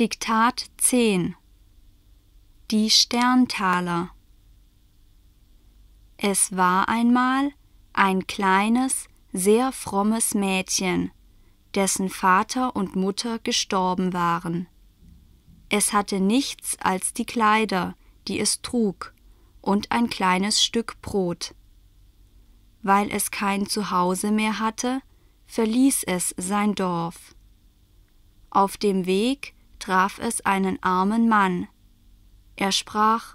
Diktat 10 Die Sterntaler Es war einmal ein kleines, sehr frommes Mädchen, dessen Vater und Mutter gestorben waren. Es hatte nichts als die Kleider, die es trug, und ein kleines Stück Brot. Weil es kein Zuhause mehr hatte, verließ es sein Dorf. Auf dem Weg traf es einen armen Mann. Er sprach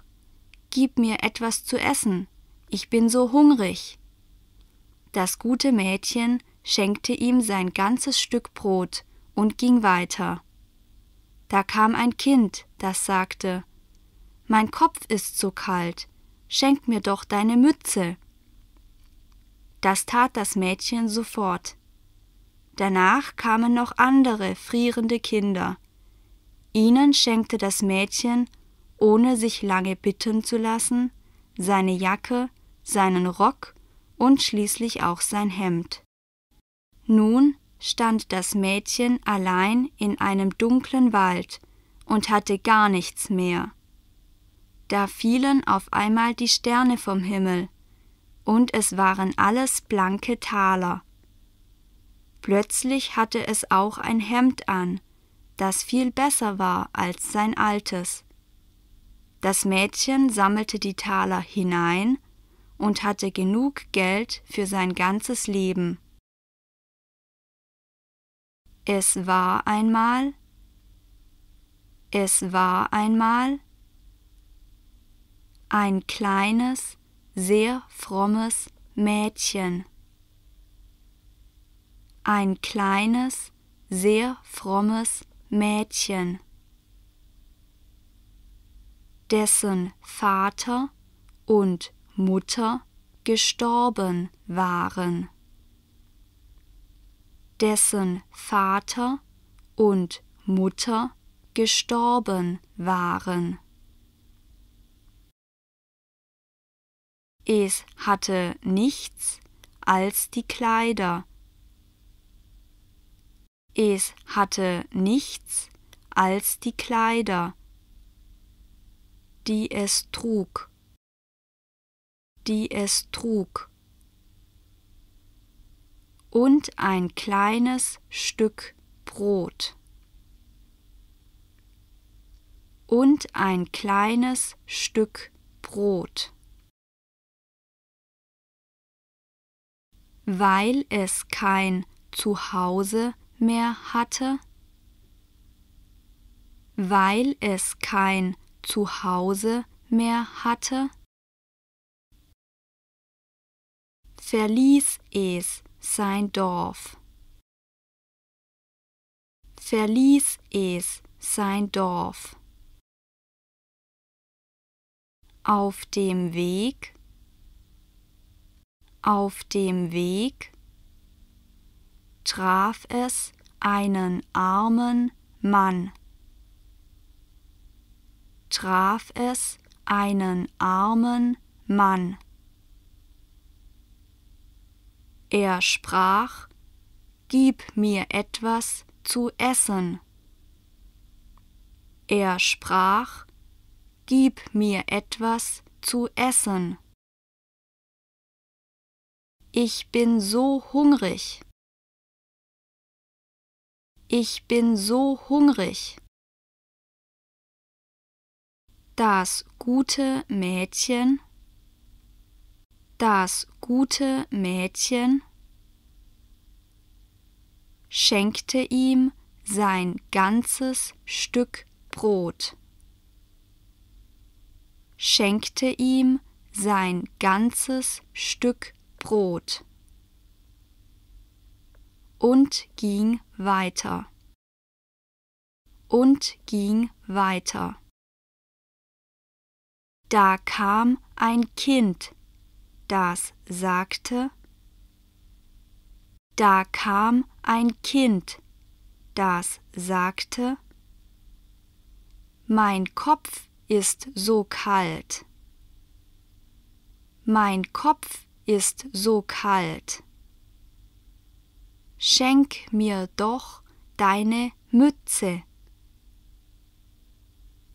Gib mir etwas zu essen, ich bin so hungrig. Das gute Mädchen schenkte ihm sein ganzes Stück Brot und ging weiter. Da kam ein Kind, das sagte Mein Kopf ist so kalt, schenk mir doch deine Mütze. Das tat das Mädchen sofort. Danach kamen noch andere frierende Kinder, Ihnen schenkte das Mädchen, ohne sich lange bitten zu lassen, seine Jacke, seinen Rock und schließlich auch sein Hemd. Nun stand das Mädchen allein in einem dunklen Wald und hatte gar nichts mehr. Da fielen auf einmal die Sterne vom Himmel, und es waren alles blanke Taler. Plötzlich hatte es auch ein Hemd an, das viel besser war als sein altes. Das Mädchen sammelte die Taler hinein und hatte genug Geld für sein ganzes Leben. Es war einmal, es war einmal ein kleines, sehr frommes Mädchen. Ein kleines, sehr frommes Mädchen. Mädchen, dessen Vater und Mutter gestorben waren, dessen Vater und Mutter gestorben waren. Es hatte nichts als die Kleider es hatte nichts als die Kleider, die es trug, die es trug, und ein kleines Stück Brot, und ein kleines Stück Brot. Weil es kein Zuhause mehr hatte, weil es kein Zuhause mehr hatte, verließ es sein Dorf, verließ es sein Dorf. Auf dem Weg, auf dem Weg, traf es einen armen Mann. Traf es einen armen Mann. Er sprach, Gib mir etwas zu essen. Er sprach, Gib mir etwas zu essen. Ich bin so hungrig. Ich bin so hungrig. Das gute Mädchen. Das gute Mädchen schenkte ihm sein ganzes Stück Brot. Schenkte ihm sein ganzes Stück Brot und ging weiter und ging weiter. Da kam ein Kind, das sagte, da kam ein Kind, das sagte, mein Kopf ist so kalt. Mein Kopf ist so kalt. Schenk mir doch deine Mütze.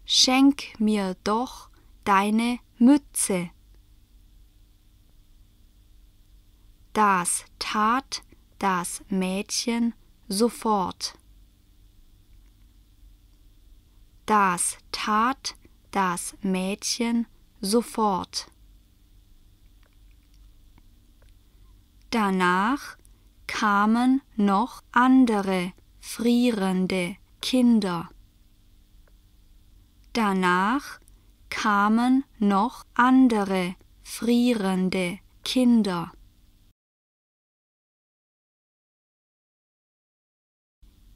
Schenk mir doch deine Mütze. Das tat das Mädchen sofort. Das tat das Mädchen sofort. Danach kamen noch andere frierende Kinder. Danach kamen noch andere frierende Kinder.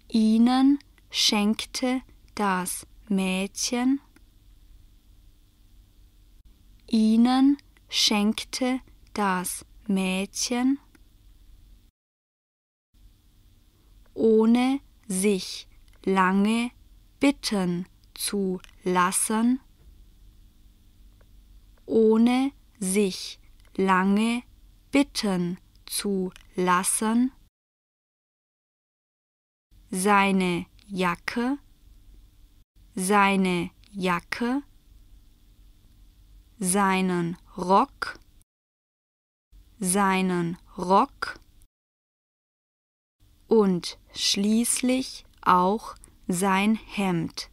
Ihnen schenkte das Mädchen, ihnen schenkte das Mädchen ohne sich lange bitten zu lassen, ohne sich lange bitten zu lassen, seine Jacke, seine Jacke, seinen Rock, seinen Rock, und schließlich auch sein Hemd.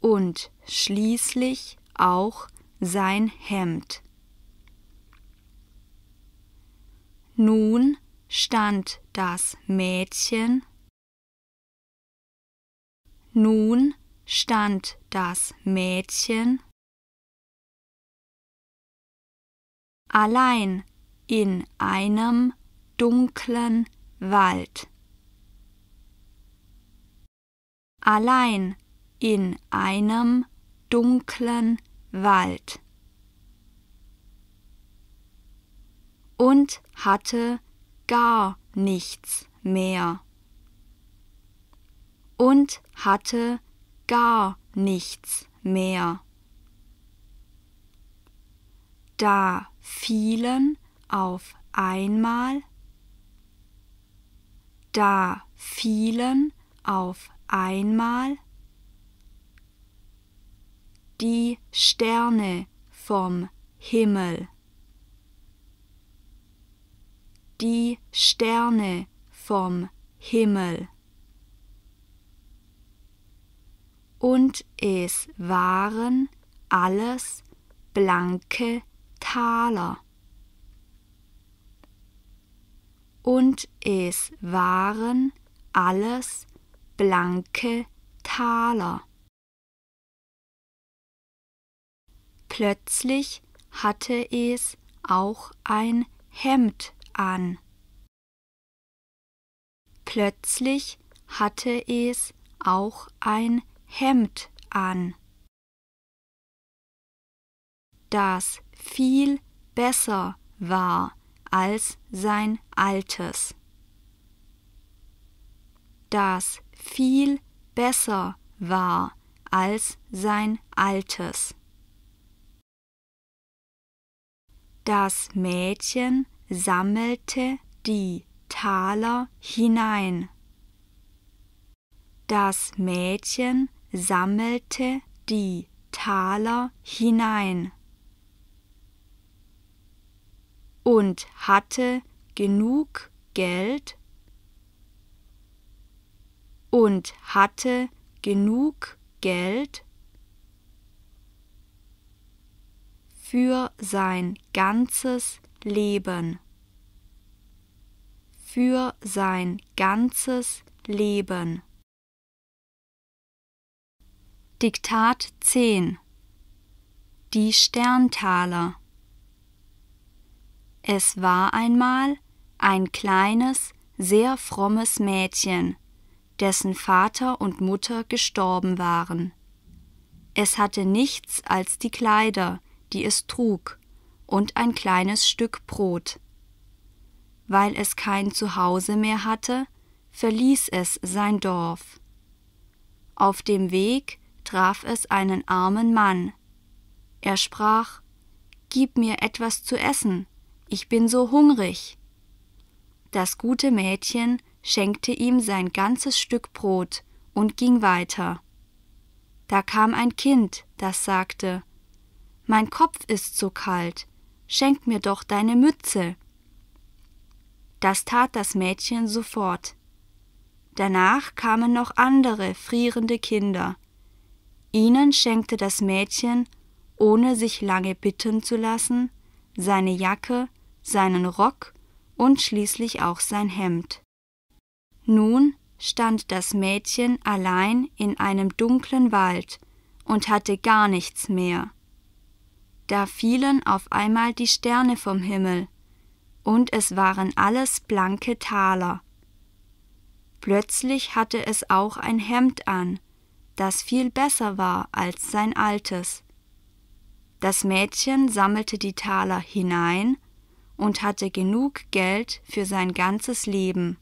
Und schließlich auch sein Hemd. Nun stand das Mädchen. Nun stand das Mädchen allein in einem dunklen Wald. Allein in einem dunklen Wald. Und hatte gar nichts mehr. Und hatte gar nichts mehr. Da fielen auf einmal da fielen auf einmal die Sterne vom Himmel. Die Sterne vom Himmel. Und es waren alles blanke Taler. und es waren alles blanke Taler. Plötzlich hatte es auch ein Hemd an. Plötzlich hatte es auch ein Hemd an. Das viel besser war als sein altes, das viel besser war als sein altes. Das Mädchen sammelte die Taler hinein. Das Mädchen sammelte die Taler hinein. und hatte genug Geld und hatte genug Geld für sein ganzes Leben für sein ganzes Leben. Diktat 10 Die Sterntaler es war einmal ein kleines, sehr frommes Mädchen, dessen Vater und Mutter gestorben waren. Es hatte nichts als die Kleider, die es trug, und ein kleines Stück Brot. Weil es kein Zuhause mehr hatte, verließ es sein Dorf. Auf dem Weg traf es einen armen Mann. Er sprach Gib mir etwas zu essen, ich bin so hungrig. Das gute Mädchen schenkte ihm sein ganzes Stück Brot und ging weiter. Da kam ein Kind, das sagte Mein Kopf ist so kalt, schenk mir doch deine Mütze. Das tat das Mädchen sofort. Danach kamen noch andere frierende Kinder. Ihnen schenkte das Mädchen, ohne sich lange bitten zu lassen, seine Jacke, seinen Rock und schließlich auch sein Hemd. Nun stand das Mädchen allein in einem dunklen Wald und hatte gar nichts mehr. Da fielen auf einmal die Sterne vom Himmel, und es waren alles blanke Taler. Plötzlich hatte es auch ein Hemd an, das viel besser war als sein altes. Das Mädchen sammelte die Taler hinein und hatte genug Geld für sein ganzes Leben.